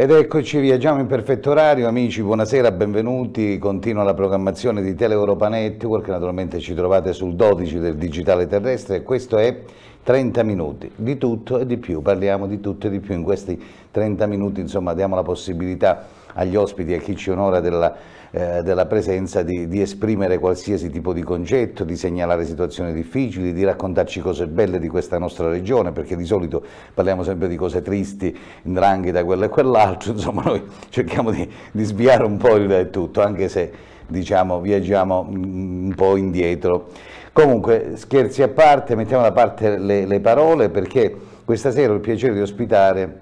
Ed eccoci, viaggiamo in perfetto orario, amici, buonasera, benvenuti, continua la programmazione di tele Network, naturalmente ci trovate sul 12 del Digitale Terrestre e questo è 30 minuti, di tutto e di più, parliamo di tutto e di più in questi 30 minuti, insomma diamo la possibilità agli ospiti e a chi ci onora della eh, della presenza, di, di, esprimere qualsiasi tipo di concetto, di segnalare situazioni difficili, di raccontarci cose belle di questa nostra regione, perché di solito parliamo sempre di cose tristi, da quello e quell'altro, insomma noi cerchiamo di, di sviare un po' il tutto, anche se diciamo, viaggiamo mm, mm, un po' indietro. Comunque, scherzi a parte, mettiamo da parte le, le parole perché questa sera ho il piacere di ospitare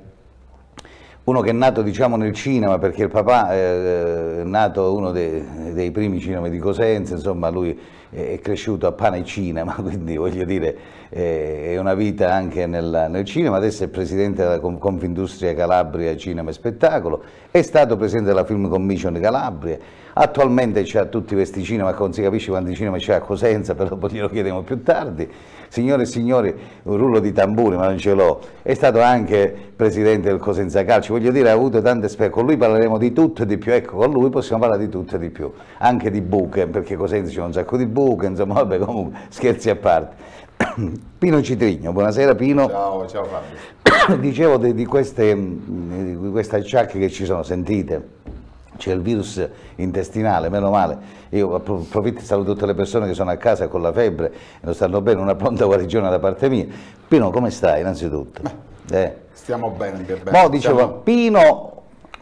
uno che è nato diciamo, nel cinema perché il papà eh, eh, è nato uno dei, dei primi cinema di Cosenza, insomma lui è cresciuto a pane e cinema, quindi voglio dire eh, è una vita anche nel, nel cinema, adesso è presidente della Confindustria Calabria Cinema e Spettacolo, è stato presidente della Film Commission Calabria, attualmente c'ha tutti questi cinema, non si capisce quanti cinema c'è a Cosenza, però glielo chiediamo più tardi, Signore e signori, un rullo di tamburi, ma non ce l'ho. È stato anche presidente del Cosenza Calcio, voglio dire, ha avuto tante esperienze. Con lui parleremo di tutto e di più, ecco, con lui possiamo parlare di tutto e di più. Anche di buche, perché Cosenza c'è un sacco di buche, insomma, vabbè, comunque, scherzi a parte. Pino Citrigno, buonasera Pino. Ciao, ciao Fabio. Dicevo di, di queste, mm, di queste acciacche che ci sono sentite c'è il virus intestinale, meno male, io approfitto e saluto tutte le persone che sono a casa con la febbre, e non stanno bene, una pronta guarigione da parte mia. Pino, come stai innanzitutto? Beh, eh. Stiamo bene, che bene. Mo dicevo, Stiamo... Pino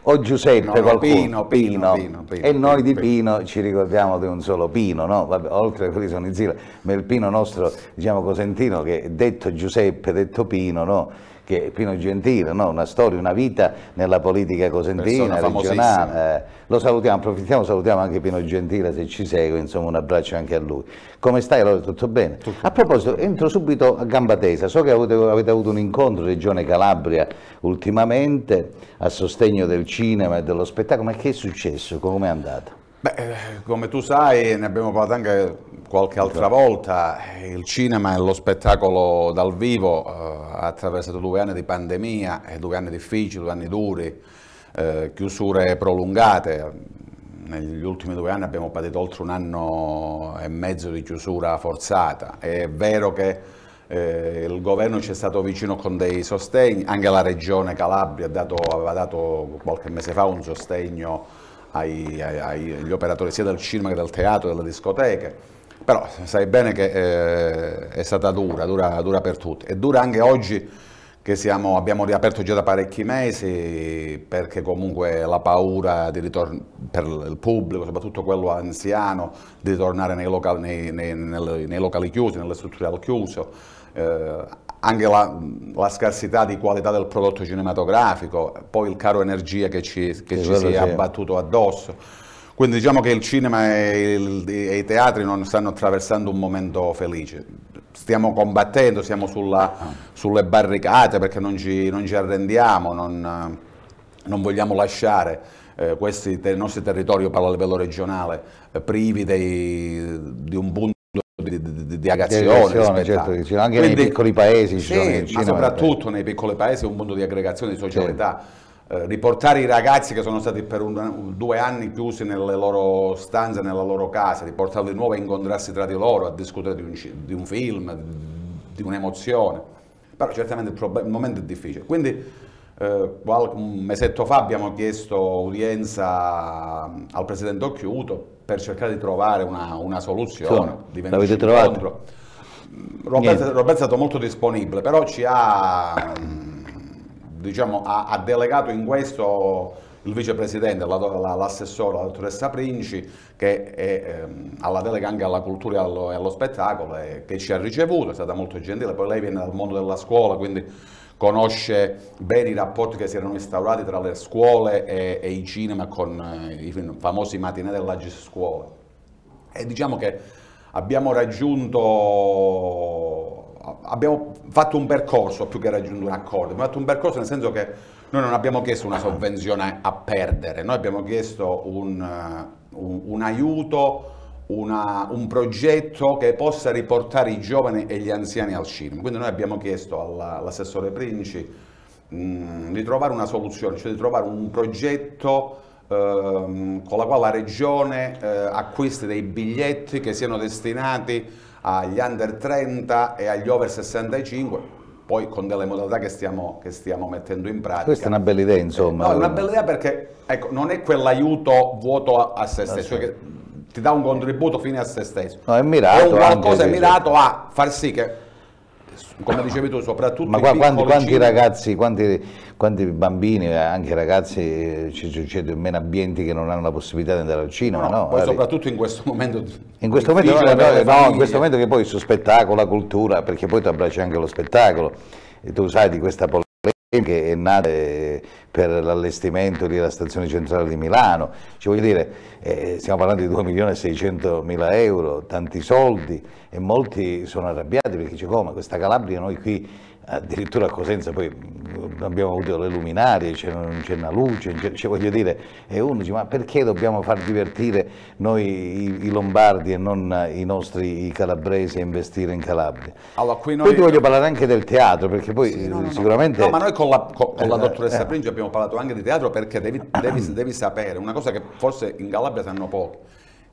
o Giuseppe no, no, qualcuno. Pino, Pino, Pino, Pino e noi di Pino, ci ricordiamo di un solo Pino, no? Vabbè, oltre a quelli sono in zila, ma il Pino nostro, diciamo cosentino, che detto Giuseppe, detto Pino, no? che Pino Gentile, no? una storia, una vita nella politica cosentina, regionale. Eh, lo salutiamo, approfittiamo, salutiamo anche Pino Gentile se ci segue, insomma un abbraccio anche a lui. Come stai? Allora tutto bene? Tutto. A proposito, entro subito a gamba tesa, so che avete, avete avuto un incontro Regione Calabria ultimamente a sostegno del cinema e dello spettacolo, ma che è successo? Come è andato? Beh, eh, come tu sai, ne abbiamo parlato anche qualche altra certo. volta, il cinema e lo spettacolo dal vivo eh, attraversato due anni di pandemia, eh, due anni difficili, due anni duri, eh, chiusure prolungate. Negli ultimi due anni abbiamo patito oltre un anno e mezzo di chiusura forzata. È vero che eh, il governo ci è stato vicino con dei sostegni, anche la regione Calabria dato, aveva dato qualche mese fa un sostegno agli operatori sia del cinema che del teatro, delle discoteche, però sai bene che eh, è stata dura, dura, dura, per tutti e dura anche oggi che siamo, abbiamo riaperto già da parecchi mesi perché comunque la paura per il pubblico, soprattutto quello anziano, di tornare nei locali, nei, nei, nei locali chiusi, nelle strutture al chiuso, eh, anche la, la, scarsità di qualità del prodotto cinematografico, poi il caro energia che ci, che ci si è abbattuto addosso. Quindi diciamo che il cinema e, il, e, i teatri non stanno attraversando un momento felice. Stiamo combattendo, siamo sulla, sulle barricate perché non ci, non ci arrendiamo, non, non vogliamo lasciare eh, questi te, nostri territori, io parlo a livello regionale, eh, privi dei, di un punto di, di, di aggregazione, certo, ci sono anche Quindi, nei piccoli paesi. Sì, sono, ma soprattutto eh. nei piccoli paesi è un mondo di aggregazione, di solidarietà. Certo. Eh, riportare i ragazzi che sono stati per un, due anni chiusi nelle loro stanze, nella loro casa, riportarli di nuovo a incontrarsi tra di loro, a discutere di un, di un film, di un'emozione. Però certamente il, il momento è difficile. Quindi eh, un mesetto fa abbiamo chiesto udienza mm, al presidente Occhiuto per cercare di trovare una, una soluzione. l'avete trovato? Mm, Roberto, è stato molto disponibile, però ci ha, mm, diciamo, ha, ha delegato in questo il vicepresidente, l'assessore, la, dottoressa Princi, che è ehm, alla delega anche alla cultura e allo, allo spettacolo, e che ci ha ricevuto, è stata molto gentile, poi lei viene dal mondo della scuola, quindi conosce bene i rapporti che si erano instaurati tra le scuole e, e i cinema con eh, i famosi matinè della G-Scuola. E diciamo che abbiamo raggiunto, abbiamo fatto un percorso più che raggiunto un accordo, abbiamo fatto un percorso nel senso che noi non abbiamo chiesto una sovvenzione a perdere, noi abbiamo chiesto un, eh, un, un aiuto una, un progetto che possa riportare i giovani e gli anziani al cinema. Quindi noi abbiamo chiesto all'assessore Princi mh, mm, di trovare una soluzione, cioè di trovare un progetto ehm, con la quale la Regione eh, acquisti dei biglietti che siano destinati agli under 30 e agli over 65, poi con delle modalità che stiamo, che stiamo, mettendo in pratica. Questa è una bella idea, eh, insomma. Eh, no, è una bella idea perché ecco, non è quell'aiuto vuoto a, a se ah, stesso, ah, certo. sì. Cioè che ti dà un contributo fine a se stesso. No, è mirato. È qualcosa anche, mirato a far sì che come dicevi tu, soprattutto Ma qua, quanti, quanti ragazzi, quanti, quanti, bambini, eh, anche ragazzi eh, ci succede in meno ambienti che non hanno la possibilità di andare al cinema, no? no? Poi soprattutto in questo momento in questo momento, no, no, in questo momento che poi su spettacolo, la cultura, perché poi tu abbracci anche lo spettacolo e tu sai di questa polemica che è nata per l'allestimento della stazione centrale di Milano, ci voglio dire, eh, stiamo parlando di 2 milioni e 600 mila euro, tanti soldi e molti sono arrabbiati perché dice come oh, questa Calabria noi qui addirittura a Cosenza poi mm, abbiamo avuto le luminarie, c'è, una luce, cioè voglio dire, e uno dice ma perché dobbiamo far divertire noi i, i lombardi e non i nostri i calabresi a investire in Calabria? Allora, noi... Poi ti voglio parlare anche del teatro, perché poi sì, eh, no, no, sicuramente... No, ma noi con la, con, con la eh, dottoressa eh, Princi abbiamo parlato anche di teatro perché devi, devi, devi sapere una cosa che forse in Calabria sanno poco,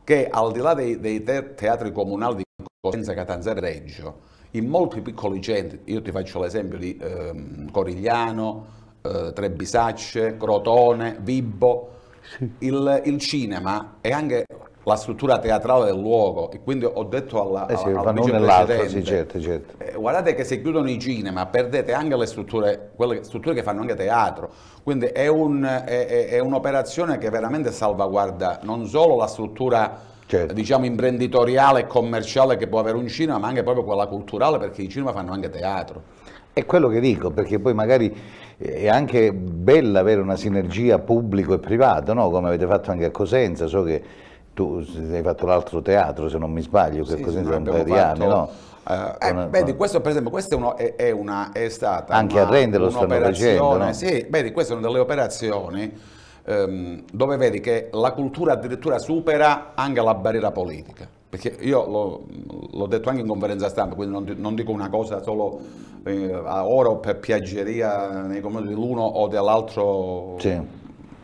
che al di là dei, dei teatri comunali di Cosenza, Catanzaro e Reggio, in molti piccoli centri, io ti faccio l'esempio di ehm, Corigliano, eh, Trebisacce, Crotone, Vibbo, sì. il, il, cinema è anche la struttura teatrale del luogo e quindi ho detto alla, eh sì, alla, al vice sì, certo, certo. Eh, guardate che se chiudono i cinema perdete anche le strutture, quelle strutture che fanno anche teatro quindi è, un, è, è, è un'operazione che veramente salvaguarda non solo la struttura certo. diciamo, imprenditoriale e commerciale che può avere un cinema, ma anche proprio quella culturale, perché i cinema fanno anche teatro. È quello che dico, perché poi magari eh, è anche bella avere una sinergia pubblico e privato, no? come avete fatto anche a Cosenza, so che tu hai fatto l'altro teatro, se non mi sbaglio, che sì, Cosenza è un paio di anni, no? Eh, eh una, vedi, questo per esempio, questa è, è, è, è stata anche una, a Rende lo stanno facendo. No? Sì, vedi, queste sono delle operazioni ehm, dove vedi che la cultura addirittura supera anche la barriera politica. Perché io l'ho detto anche in conferenza stampa, quindi non, non dico una cosa solo eh, a oro per piaggeria nei confronti dell'uno o dell'altro sì.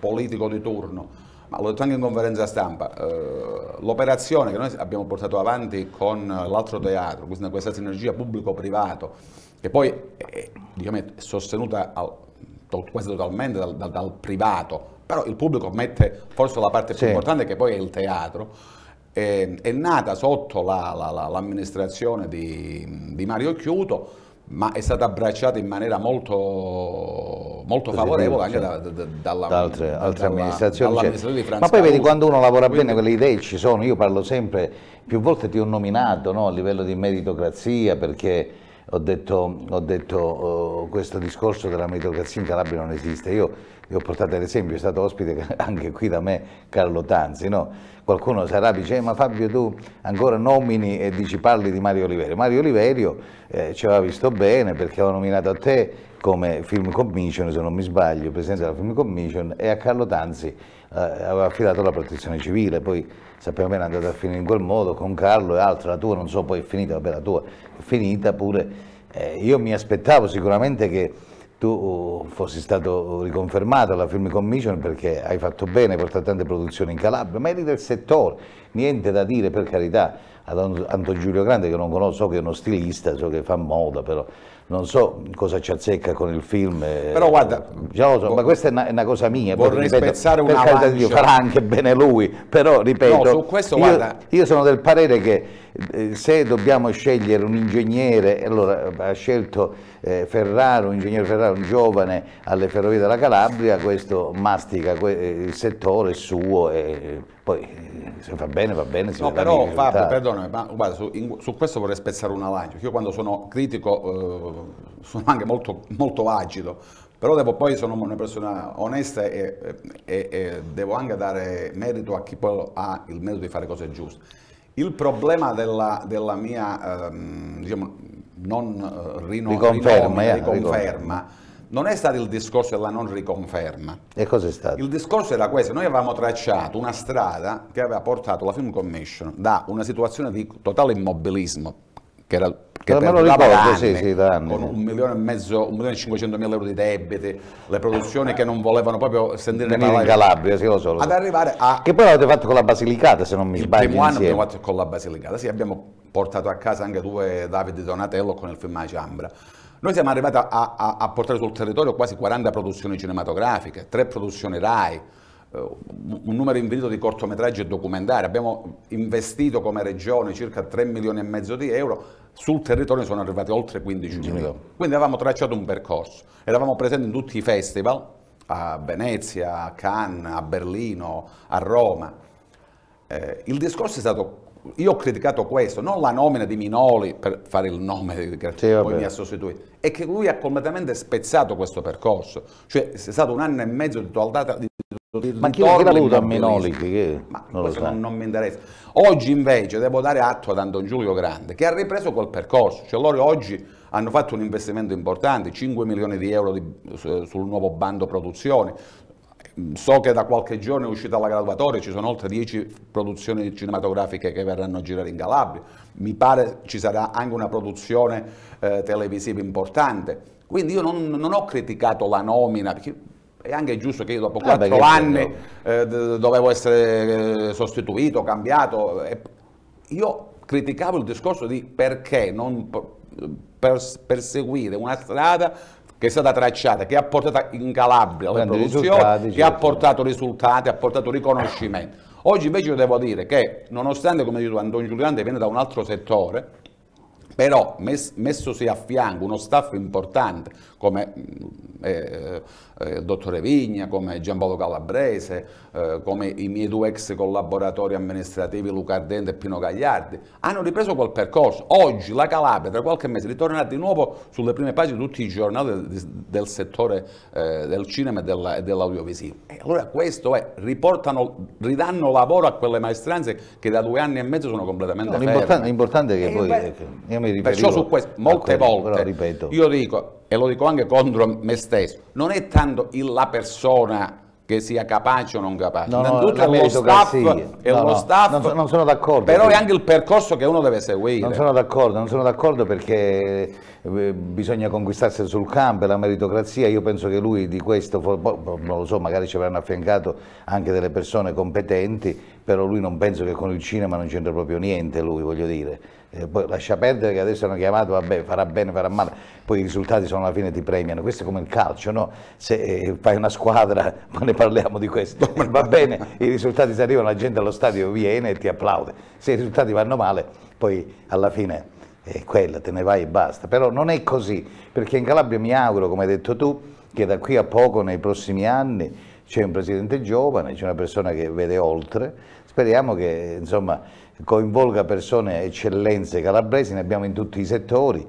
politico di turno, ma l'ho detto anche in conferenza stampa, eh, l'operazione che noi abbiamo portato avanti con l'altro teatro, questa, questa sinergia pubblico-privato, che poi è, diciamo, è sostenuta al, quasi totalmente dal, dal, dal privato, però il pubblico mette forse la parte più importante che poi è il teatro, è, ehm, è nata sotto la, la, la, l'amministrazione di, di Mario Chiuto, ma è stata abbracciata in maniera molto, molto favorevole anche da, da, da, dalla, da altre, altre amministrazioni. Cioè. Ma poi vedi quando uno lavora quindi... bene, quelle idee ci sono, io parlo sempre, più volte ti ho nominato no, a livello di meritocrazia perché ho detto, ho detto uh, questo discorso della meritocrazia in Calabria non esiste. Io vi ho portato ad esempio, è stato ospite anche qui da me Carlo Tanzi, no? qualcuno sarà dice eh, ma Fabio tu ancora nomini e dici parli di Mario Oliverio. Mario Oliverio eh, ci aveva visto bene perché aveva nominato a te come Film Commission, se non mi sbaglio, presidente della Film Commission, e a Carlo Tanzi eh, aveva affidato la protezione civile, poi sappiamo bene è andata a finire in quel modo, con Carlo e altro, la tua non so, poi è finita, vabbè la tua è finita pure. Eh, io mi aspettavo sicuramente che tu fossi stato riconfermato alla Film Commission perché hai fatto bene, hai portato tante produzioni in Calabria, ma eri del settore, niente da dire per carità ad Anto Giulio Grande che non conosco, so che è uno stilista, so che fa moda, però non so cosa ci azzecca con il film. Eh, però guarda, so, ma questa è una, è una, cosa mia. Vorrei ripeto, spezzare una per Dio, farà anche bene lui, però ripeto, no, questo, io, guarda... io, sono del parere che eh, se dobbiamo scegliere un ingegnere, allora eh, ha scelto eh, Ferraro, un ingegnere Ferraro, un giovane alle Ferrovie della Calabria, questo mastica que eh, il settore suo e eh, poi eh, se fa bene va bene. no, però Fabio, perdonami, ma guarda, su, in, su, questo vorrei spezzare una lancia, io quando sono critico eh, sono anche molto, molto agido, però devo, poi sono una persona onesta e, e, e, devo anche dare merito a chi poi ha il merito di fare cose giuste. Il problema della, della mia, ehm, diciamo, non eh, rino, riconferma, rinomina, eh, riconferma non è stato il discorso della non riconferma. E cos'è stato? Il discorso era questo, noi avevamo tracciato una strada che aveva portato la Film Commission da una situazione di totale immobilismo, che era che eh, me lo ricordo, anni, sì, sì, da anni. con un milione e mezzo, un milione e cinquecento mila euro di debiti, le produzioni che non volevano proprio sentire nemmeno in Calabria, sì, lo so, ad arrivare a... Che poi l'avete fatto con la Basilicata, se non mi il sbaglio, primo anno abbiamo fatto con la Basilicata, sì, abbiamo portato a casa anche due e Davide Donatello con il film Aciambra. Noi siamo arrivati a, a, a, portare sul territorio quasi 40 produzioni cinematografiche, 3 produzioni RAI, eh, un numero infinito di cortometraggi e documentari. Abbiamo investito come regione circa 3 milioni e mezzo di euro, sul territorio sono arrivati oltre 15 milioni. Quindi avevamo tracciato un percorso, eravamo presenti in tutti i festival, a Venezia, a Cannes, a Berlino, a Roma. Eh, il discorso è stato io ho criticato questo, non la nomina di Minoli per fare il nome che sì, poi mi ha sostituito, è che lui ha completamente spezzato questo percorso. Cioè è stato un anno e mezzo di totalità di ma chi l'ha voluto a Minoli? Che... Ma non questo non, non, mi interessa. Oggi invece devo dare atto ad Anton Giulio Grande che ha ripreso quel percorso. Cioè loro oggi hanno fatto un investimento importante, 5 milioni di euro di, sul nuovo bando produzione, Mm, so che da qualche giorno è uscita la graduatoria, ci sono oltre 10 produzioni cinematografiche che verranno a girare in Calabria, mi pare ci sarà anche una produzione eh, televisiva importante, quindi io non, non, ho criticato la nomina, perché è anche giusto che io dopo ah, quattro anni eh, dovevo essere eh, sostituito, cambiato, io criticavo il discorso di perché non perseguire una strada che è stata tracciata, che ha portato in Calabria la produzione, che ha portato risultati, ha portato riconoscimento. Oggi invece io devo dire che, nonostante, come dicevo, Antonio Giuliante viene da un altro settore, però messosi a fianco uno staff importante come mm, eh, eh, il dottore Vigna, come Giampaolo Calabrese, eh, come i miei due ex collaboratori amministrativi Luca Ardente e Pino Gagliardi, hanno ripreso quel percorso. Oggi la Calabria tra qualche mese ritornerà di nuovo sulle prime pagine di tutti i giornali del, del settore eh, del cinema e, della, dell'audiovisivo. E allora questo è, riportano, ridanno lavoro a quelle maestranze che da due anni e mezzo sono completamente no, ferme. L'importante è che e poi... Beh, ecco, io mi perciò su questo, molte quello, volte, ripeto. io dico, e lo dico anche contro me stesso, non è tanto la persona che sia capace o non capace, no, innanzitutto no, è lo staff, è no, lo staff non, non, sono d'accordo. Però perché... è anche il percorso che uno deve seguire. Non sono d'accordo, non sono d'accordo perché eh, bisogna conquistarsi sul campo, la meritocrazia, io penso che lui di questo, boh, boh, non lo so, magari ci avranno affiancato anche delle persone competenti, però lui non penso che con il cinema non c'entra proprio niente, lui voglio dire. Eh, poi lascia perdere che adesso hanno chiamato, vabbè, farà bene, farà male, poi i risultati sono alla fine ti premiano, questo è come il calcio, no? Se eh, fai una squadra, ma ne parliamo di questo, va bene, i risultati si arrivano, la gente allo stadio viene e ti applaude, se i risultati vanno male, poi alla fine è quella, te ne vai e basta, però non è così, perché in Calabria mi auguro, come hai detto tu, che da qui a poco, nei prossimi anni, c'è un presidente giovane, c'è una persona che vede oltre, speriamo che insomma coinvolga persone eccellenze calabresi, ne abbiamo in tutti i settori,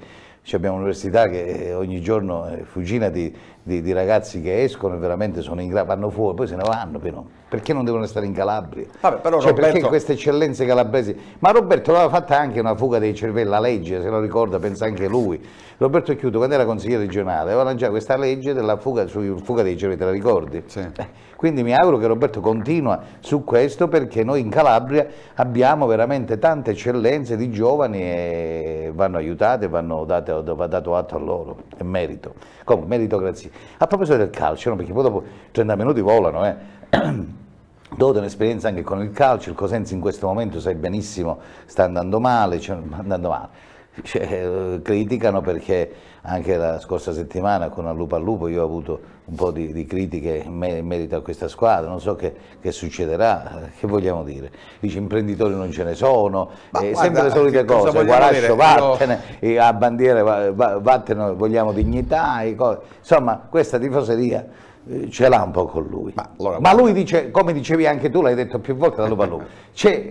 abbiamo un'università che eh, ogni giorno è eh, fuggina di, di, di, ragazzi che escono e veramente sono in grado, vanno fuori, poi se ne vanno però. Perché non devono stare in Calabria? Vabbè, però cioè, Roberto... Perché queste eccellenze calabresi? Ma Roberto aveva fatto anche una fuga dei cervelli, la legge, se lo ricorda, pensa anche lui. Roberto Chiuto, quando era consigliere regionale, aveva lanciato questa legge della fuga, fuga dei cervelli, te la ricordi? Sì. Eh, quindi mi auguro che Roberto continua su questo perché noi in Calabria abbiamo veramente tante eccellenze di giovani e vanno aiutate, vanno date, va dato atto a loro, è merito. Comunque, meritocrazia mesi. A proposito del calcio, no? perché poi dopo 30 minuti volano, eh. Dovuto un'esperienza anche con il calcio, il Cosenza in questo momento sai benissimo sta andando male, cioè, andando male. Cioè, eh, criticano perché anche la scorsa settimana con a lupo al lupo io ho avuto un po' di, di critiche in, merito a questa squadra, non so che, che, succederà, che vogliamo dire? Dice imprenditori non ce ne sono, eh, guarda, sempre le solite cose, Guarascio vattene, però... a bandiera vattene, vogliamo dignità, insomma questa tifoseria eh, ce l'ha un po' con lui. Ma, allora, Ma, lui dice, come dicevi anche tu, l'hai detto più volte da lupo a lupo,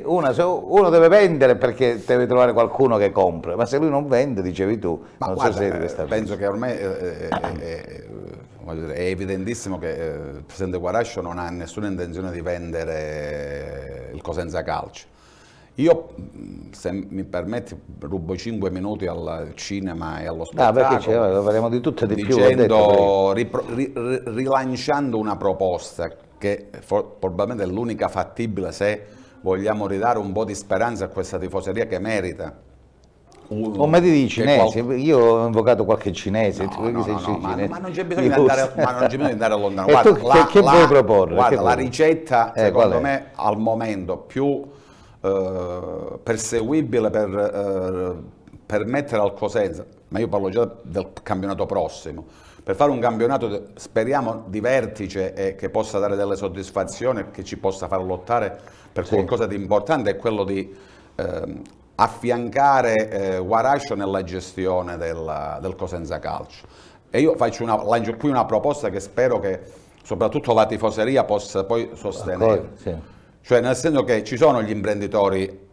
una, uno deve vendere perché deve trovare qualcuno che compra. Ma se lui non vende, dicevi tu, Ma non guarda, so se questa. Eh, penso che ormai eh, eh, eh Dire, è evidentissimo che eh, il presidente Guarascio non ha nessuna intenzione di vendere il Cosenza Calcio. Io, mm, se mi permetti, rubo 5 minuti al cinema e allo spettacolo. Ah, perché parliamo di tutto e di dicendo, più. Detto, ri, rilanciando una proposta che for, probabilmente è l'unica fattibile se vogliamo ridare un po' di speranza a questa tifoseria che merita qualcuno. Come ti dici cinese? Qual... Io ho invocato qualche cinese. No, no, no, cinese. Ma, ma, non c'è bisogno, di andare, bisogno di andare lontano. Guarda, tu, la, che, la, vuoi proporre? Guarda, che la ricetta, eh, secondo me, al momento più eh, perseguibile per eh, permettere al Cosenza, ma io parlo già del campionato prossimo, per fare un campionato, speriamo, di vertice e che possa dare delle soddisfazioni, che ci possa far lottare per sì. qualcosa di importante, è quello di ehm, affiancare eh, Guarascio nella gestione del, del, Cosenza Calcio. E io faccio una, lancio qui una proposta che spero che soprattutto la tifoseria possa poi sostenere. Sì. Cioè nel senso che ci sono gli imprenditori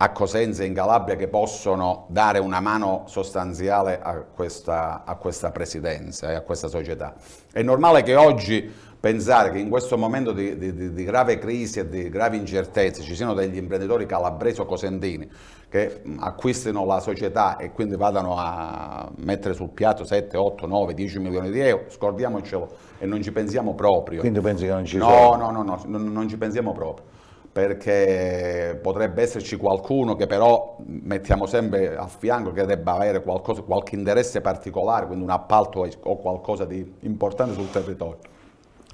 a Cosenza e in Calabria che possono dare una mano sostanziale a questa, a questa presidenza e a questa società. È normale che oggi pensare che in questo momento di, di, di, grave crisi e di gravi incertezze ci siano degli imprenditori calabresi o cosentini che acquistino la società e quindi vadano a mettere sul piatto 7, 8, 9, 10 milioni di euro, scordiamocelo e non ci pensiamo proprio. Quindi pensi che non ci no, sono? No, no, no, non, non ci pensiamo proprio perché potrebbe esserci qualcuno che però mettiamo sempre a fianco che debba avere qualcosa, qualche interesse particolare, quindi un appalto o qualcosa di importante sul territorio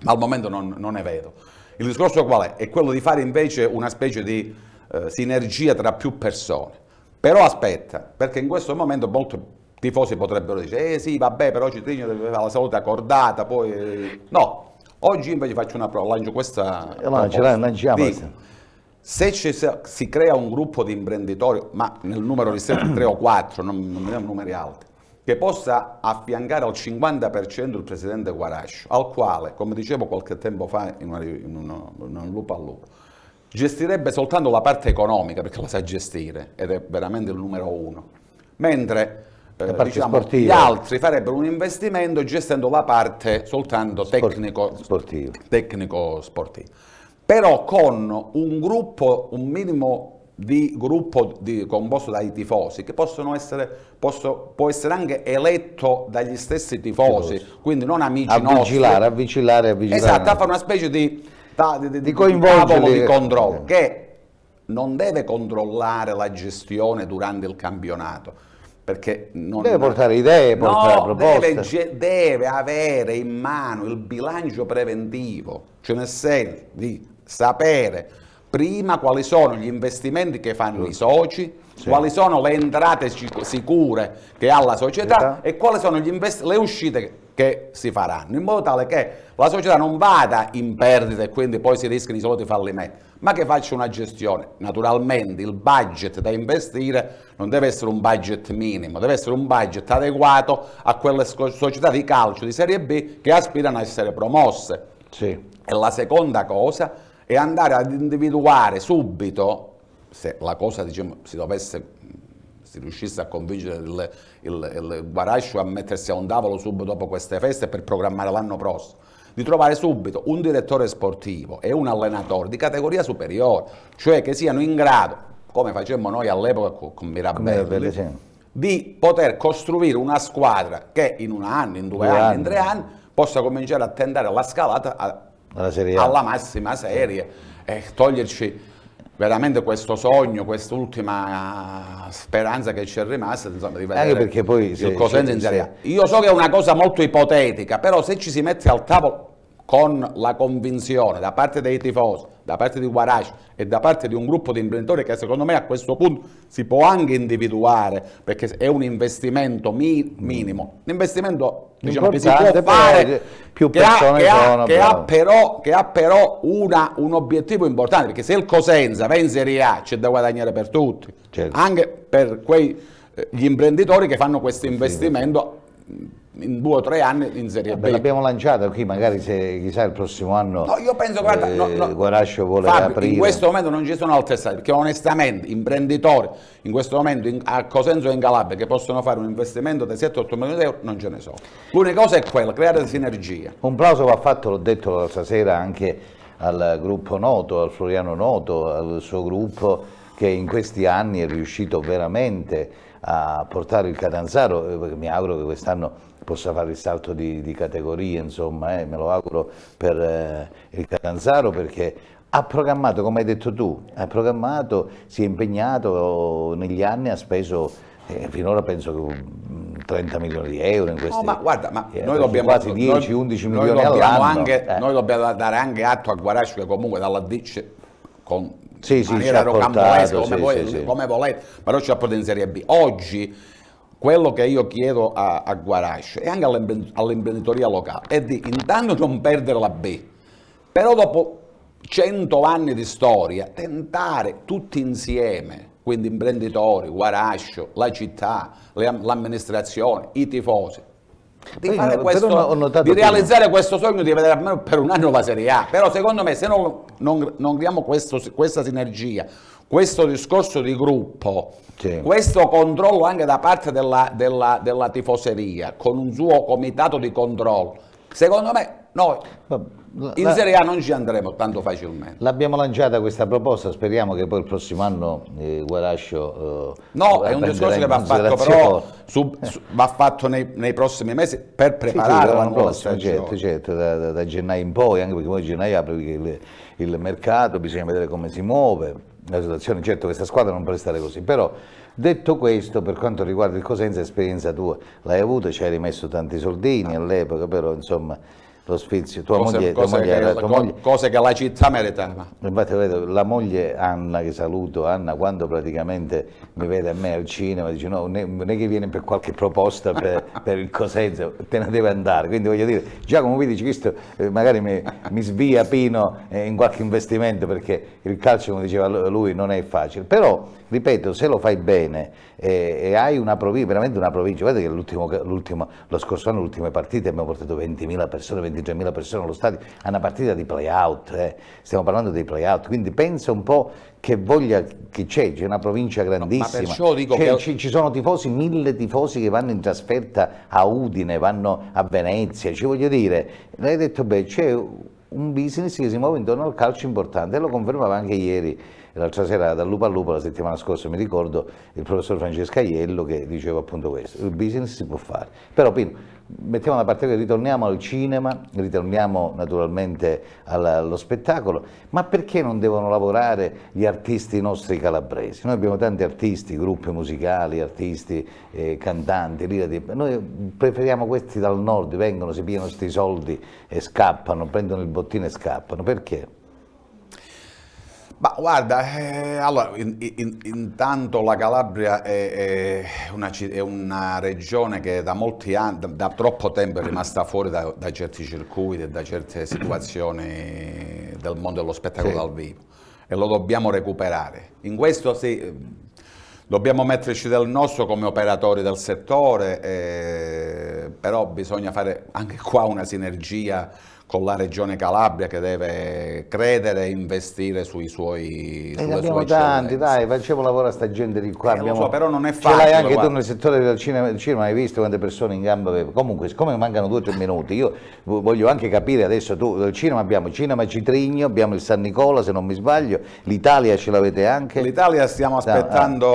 ma al momento non, non ne vedo. Il discorso qual è? È quello di fare invece una specie di eh, sinergia tra più persone. Però aspetta, perché in questo momento molti tifosi potrebbero dire, eh sì, vabbè, però Citrinio deve avere la salute accordata, poi... Eh, no, oggi invece faccio una prova, lancio questa... Eh, lanciamo questa. Se ci, si crea un gruppo di imprenditori, ma nel numero di 3 o 4, non, non numeri alti, che possa affiancare al 50% il presidente Guarascio, al quale, come dicevo qualche tempo fa in, un, in, uno, in un lupo all'upo, gestirebbe soltanto la parte economica, perché la sa gestire, ed è veramente il numero uno, mentre eh, diciamo, gli altri farebbero un investimento gestendo la parte soltanto tecnico-sportiva. Tecnico però con un gruppo, un minimo di gruppo di, composto dai tifosi, che possono essere, posso, può essere anche eletto dagli stessi tifosi, quindi non amici a nostri. Vigilare, a vigilare, a vigilare. Esatto, a fare una specie di, di, di, di coinvolgimento di controllo, eh. che non deve controllare la gestione durante il campionato, perché non deve portare idee, portare no, proposte. Deve, deve, avere in mano il bilancio preventivo, cioè nel senso di sapere prima quali sono gli investimenti che fanno i soci, sì. quali sono le entrate sicure che ha la società sì. e quali sono le uscite che si faranno, in modo tale che la società non vada in perdita e quindi poi si rischiano i soliti fallimenti, ma che faccia una gestione. Naturalmente il budget da investire non deve essere un budget minimo, deve essere un budget adeguato a quelle società di calcio di Serie B che aspirano a essere promosse. Sì. E la seconda cosa e andare ad individuare subito, se la cosa diciamo, si dovesse si riuscisse a convincere il, il, il Guarascio a mettersi a un tavolo subito dopo queste feste per programmare l'anno prossimo, di trovare subito un direttore sportivo e un allenatore di categoria superiore, cioè che siano in grado, come facemmo noi all'epoca con, con Mirabelli, di poter costruire una squadra che in un anno, in due, due anni, anni, in tre anni, possa cominciare a tentare la scalata a, alla massima serie e eh, toglierci veramente questo sogno, quest'ultima eh, speranza che ci è rimasta insomma, di vedere Anche perché se, il Cosenza in Serie A. Io so che è una cosa molto ipotetica, però se ci si mette al tavolo con la convinzione da parte dei tifosi da parte di Guaraci e da parte di un gruppo di imprenditori che secondo me a questo punto si può anche individuare perché è un investimento mi minimo, L'investimento diciamo, che si può fare più che persone che, ha, sono, che, ha, però, che ha però una, un obiettivo importante perché se il Cosenza va in Serie A c'è da guadagnare per tutti, certo. anche per eh, gli imprenditori che fanno questo investimento. Sì in due o tre anni in Serie B. L'abbiamo lanciata qui, magari se chissà il prossimo anno. No, io penso, guarda, eh, no, no. Eh, Guarascio vuole Fabio, aprire. In questo momento non ci sono altre strade, perché onestamente imprenditori in questo momento in, a Cosenzo e in Calabria che possono fare un investimento da 7-8 milioni di euro non ce ne sono. L'unica cosa è quella, creare sinergia. Un plauso va fatto, l'ho detto l'altra sera anche al gruppo Noto, al Floriano Noto, al suo gruppo che in questi anni è riuscito veramente a portare il Catanzaro, eh, mi auguro che quest'anno possa fare il salto di, di categoria, insomma, eh, me lo auguro per eh, il Catanzaro perché ha programmato, come hai detto tu, ha programmato, si è impegnato negli anni, ha speso eh, finora penso che 30 mm, milioni di euro in questi no, ma guarda, ma eh, noi dobbiamo quasi 10, noi, 11 milioni noi dobbiamo, anche, eh. noi dobbiamo dare anche atto a Guarascio che comunque dalla dice con sì, sì, maniera rocambolesca come, sì, voi, sì, come volete, però ci ha portato in Serie B. Oggi quello che io chiedo a, a Guarascio e anche all'imprenditoria locale è di intanto non perdere la B, però dopo 100 anni di storia tentare tutti insieme, quindi imprenditori, Guarascio, la città, l'amministrazione, i tifosi, di, Io, questo, di realizzare questo sogno di vedere almeno per un anno la Serie A però secondo me se non, non, non creiamo questo, questa sinergia questo discorso di gruppo, sì. questo controllo anche da parte della, della, della tifoseria, con un suo comitato di controllo, Secondo me noi in Serie A non ci andremo tanto facilmente. L'abbiamo lanciata questa proposta, speriamo che poi il prossimo anno eh, Guarascio... Eh, no, è un discorso che va fatto però su, su, va fatto nei, nei, prossimi mesi per preparare sì, sì, la nuova prossima, certo, certo, da, da, da, gennaio in poi, anche perché poi gennaio apre il, il mercato, bisogna vedere come si muove la situazione, certo questa squadra non può restare così, però Detto questo, per quanto riguarda il Cosenza, esperienza tua l'hai avuta, ci hai rimesso tanti soldini all'epoca, però insomma lo sfizio, tua moglie, cose, tua moglie, che, la, tua moglie... cose che la città meritava. Infatti vedo, la moglie Anna che saluto, Anna quando praticamente mi vede a me al cinema dice no, non è che viene per qualche proposta per, per il Cosenza, te ne deve andare, quindi voglio dire, già come vi dice questo eh, magari mi, mi, svia Pino eh, in qualche investimento perché il calcio come diceva lui non è facile, però ripeto se lo fai bene eh, e hai una provincia, veramente una provincia, vedete che l'ultimo, lo scorso anno le ultime partite abbiamo portato 20.000 persone, 20 23.000 persone allo stadio a una partita di playout, eh. stiamo parlando dei playout, quindi pensa un po' che voglia che c'è, c'è una provincia grandissima, no, che... ci, ci, sono tifosi, mille tifosi che vanno in trasferta a Udine, vanno a Venezia, ci voglio dire, lei ha detto beh c'è un business che si muove intorno al calcio importante lo confermava anche ieri l'altra sera da Lupa a Lupa la settimana scorsa mi ricordo il professor Francesca Iello che diceva appunto questo il business si può fare però Pino mettiamo da parte, che ritorniamo al cinema, ritorniamo naturalmente alla, allo spettacolo, ma perché non devono lavorare gli artisti nostri calabresi? Noi abbiamo tanti artisti, gruppi musicali, artisti, eh, cantanti, noi preferiamo questi dal nord, vengono, si pigliano questi soldi e scappano, prendono il bottino e scappano, perché? Ma guarda, eh, allora, in, in, intanto la Calabria è, è, una, è, una, regione che da molti anni, da, da troppo tempo è rimasta fuori da, da, certi circuiti e da certe situazioni del mondo dello spettacolo sì. dal vivo e lo dobbiamo recuperare. In questo sì, dobbiamo metterci del nostro come operatori del settore, eh, però bisogna fare anche qua una sinergia con la regione Calabria che deve credere e investire sui suoi e eh, sulle abbiamo tanti dai facciamo lavoro a sta gente di qua eh, abbiamo... so, però non è facile ce l'hai anche guarda. tu nel settore del cinema, del cinema hai visto quante persone in gamba comunque siccome mancano due o tre minuti io voglio anche capire adesso tu del cinema abbiamo Cinema Citrigno abbiamo il San Nicola se non mi sbaglio l'Italia ce l'avete anche l'Italia stiamo eh. aspettando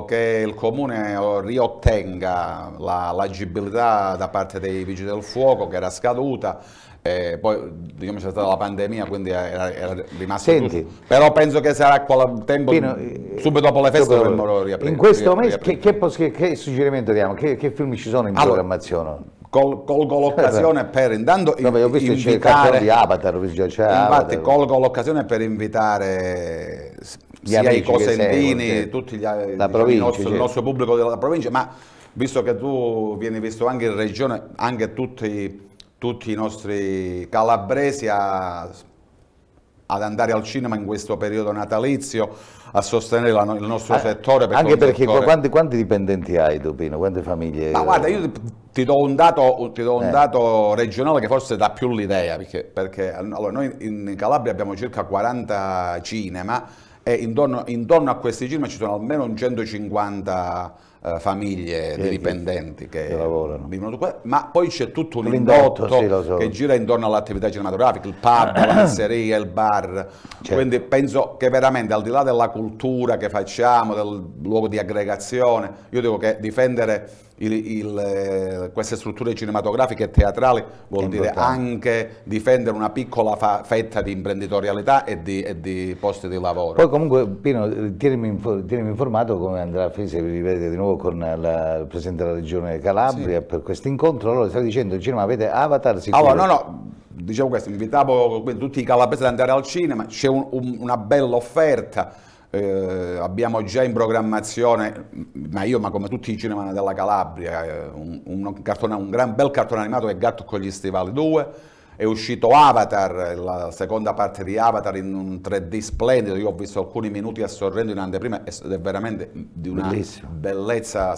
no, che il comune riottenga l'agibilità da parte dei vigili del fuoco che era scaduta eh, poi diciamo, c'è stata la pandemia, quindi era, era rimasto Senti, Però penso che sarà quel tempo, Pino, eh, subito dopo le feste dovremmo riaprire. In questo mese, che, che, che, suggerimento diamo? Che, che film ci sono in allora, programmazione? Col, colgo l'occasione eh, per intanto Vabbè, ho visto invitare, di Avatar, ho visto c'è infatti colgo l'occasione per invitare gli sia i cosentini, seguono, tutti gli, diciamo, il, nostro, il nostro pubblico della provincia, ma visto che tu vieni visto anche in regione, anche tutti tutti i nostri calabresi a, ad andare al cinema in questo periodo natalizio, a sostenere la, il nostro ah, settore. Per anche perché settore. Quanti, quanti, dipendenti hai Topino, quante famiglie? Ma guarda, io ti do un dato, do un eh. dato regionale che forse dà più l'idea, perché, perché allora, noi in Calabria abbiamo circa 40 cinema e intorno, intorno a questi cinema ci sono almeno 150 eh, famiglie di dipendenti che, che lavorano. Vivono qua, ma poi c'è tutto un indotto, indotto sì, so. che gira intorno all'attività cinematografica, il pub, la pizzeria, il bar. Certo. Quindi penso che veramente al di là della cultura che facciamo, del luogo di aggregazione, io dico che difendere il, il, eh, queste strutture cinematografiche e teatrali vuol dire anche difendere una piccola fa, fetta di imprenditorialità e di, e di, posti di lavoro. Poi comunque Pino, tienimi, tienimi informato come andrà a finire, se vi rivede di nuovo con la, il Presidente della Regione Calabria sì. per questo incontro, allora stai dicendo il cinema avete Avatar sicuro? Allora, no, no, dicevo questo, invitavo tutti i calabresi ad andare al cinema, c'è un, un, una bella offerta, eh, abbiamo già in programmazione, ma io ma come tutti i cinema della Calabria, eh, un, un, cartone, un gran bel cartone animato che è Gatto con gli stivali 2, è uscito Avatar, la seconda parte di Avatar in un 3D splendido, io ho visto alcuni minuti a Sorrento in anteprima ed è veramente di una Bellissimo. bellezza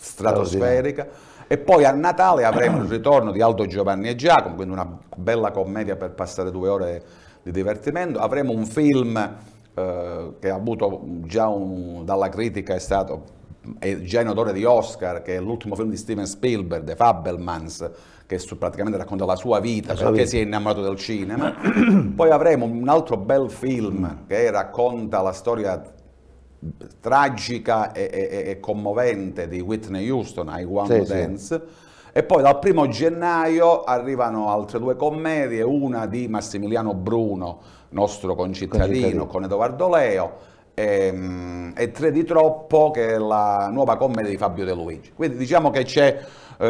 stratosferica. E poi a Natale avremo il ritorno di Aldo Giovanni e Giacomo, quindi una bella commedia per passare due ore di divertimento. Avremo un film eh, che ha avuto già un, dalla critica è stato è già in odore di Oscar, che è l'ultimo film di Steven Spielberg, The Fabelmans, che su, praticamente racconta la sua vita, perché cioè si è innamorato del cinema. Poi avremo un altro bel film che racconta la storia tragica e, e, e commovente di Whitney Houston, I Want sì, to Dance. Sì e poi dal primo gennaio arrivano altre due commedie, una di Massimiliano Bruno, nostro concittadino, concittadino. con Edoardo Leo, e, ehm, e Tre di Troppo, che è la nuova commedia di Fabio De Luigi. Quindi diciamo che c'è... Eh,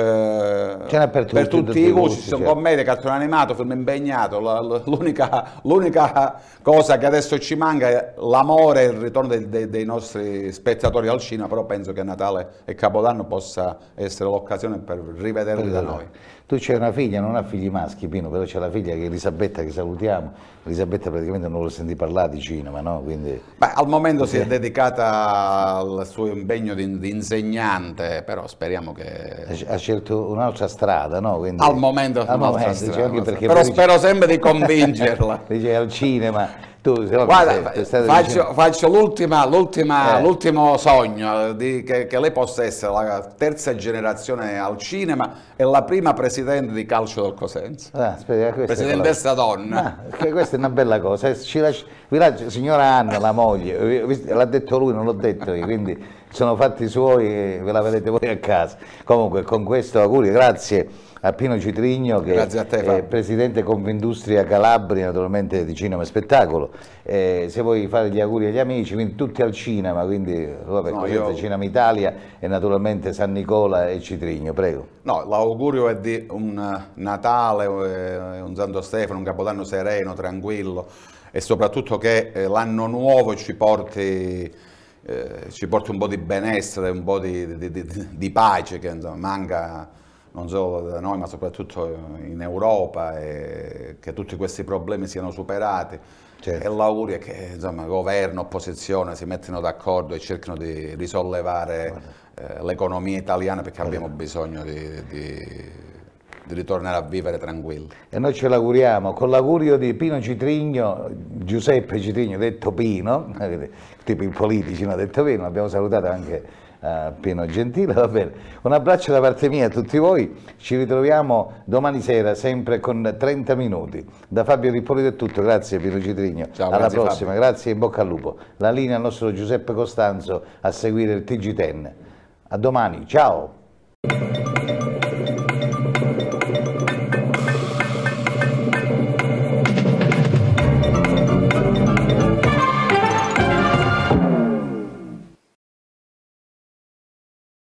per, per tutti, i gusti, ci sono commedie, cartone animato, film impegnato, l'unica, l'unica, cosa che adesso ci manca è l'amore e il ritorno dei, dei, dei, nostri spettatori al cinema, però penso che Natale e Capodanno possa essere l'occasione per rivederli per da noi. noi. Tu c'hai una figlia, non ha figli maschi, Pino, però c'è la figlia che è Elisabetta che salutiamo. Elisabetta praticamente non lo senti parlare di cinema, no? Quindi... Beh, al momento si è dedicata al suo impegno di, di insegnante, però speriamo che... Ha scelto un'altra strada, no? Quindi... Al momento, al momento strada, dice, però spero sempre di convincerla. dice al cinema tu, Guarda, sei, eh, sei faccio, l'ultima eh. l'ultimo eh. sogno di, che, che, lei possa essere la terza generazione al cinema e la prima presidente di calcio del Cosenza. Ah, aspetta, eh, Presidentessa donna. Ah, questa è una bella cosa. Ci lasci... signora Anna, la moglie, l'ha detto lui, non l'ho detto io, quindi sono fatti suoi e ve la vedete voi a casa. Comunque con questo auguri, grazie a Pino Citrigno che te, è presidente Confindustria Calabria, naturalmente di Cinema e Spettacolo. Eh, se vuoi fare gli auguri agli amici, quindi tutti al cinema, quindi vabbè, no, io... Cinema Italia e naturalmente San Nicola e Citrigno, prego. No, l'augurio è di un Natale, eh, un Santo Stefano, un Capodanno sereno, tranquillo e soprattutto che eh, l'anno nuovo ci porti eh, ci porti un po' di benessere, un po' di, di, di, di pace che insomma, manca non solo da noi ma soprattutto in Europa e che tutti questi problemi siano superati certo. e l'augurio è che insomma, governo, opposizione si mettano d'accordo e cercano di risollevare eh, l'economia italiana perché Guarda. abbiamo bisogno di, di di ritornare a vivere tranquilli. E noi ce l'auguriamo, con l'augurio di Pino Citrigno, Giuseppe Citrigno detto Pino, tipo i politici hanno detto Pino, abbiamo salutato anche a eh, Pino Gentile, va bene. Un abbraccio da parte mia a tutti voi, ci ritroviamo domani sera sempre con 30 minuti. Da Fabio Rippolito è tutto, grazie Pino Citrigno, Ciao, alla grazie prossima, Fabio. grazie e in bocca al lupo. La linea al nostro Giuseppe Costanzo a seguire il TG10. A domani, ciao!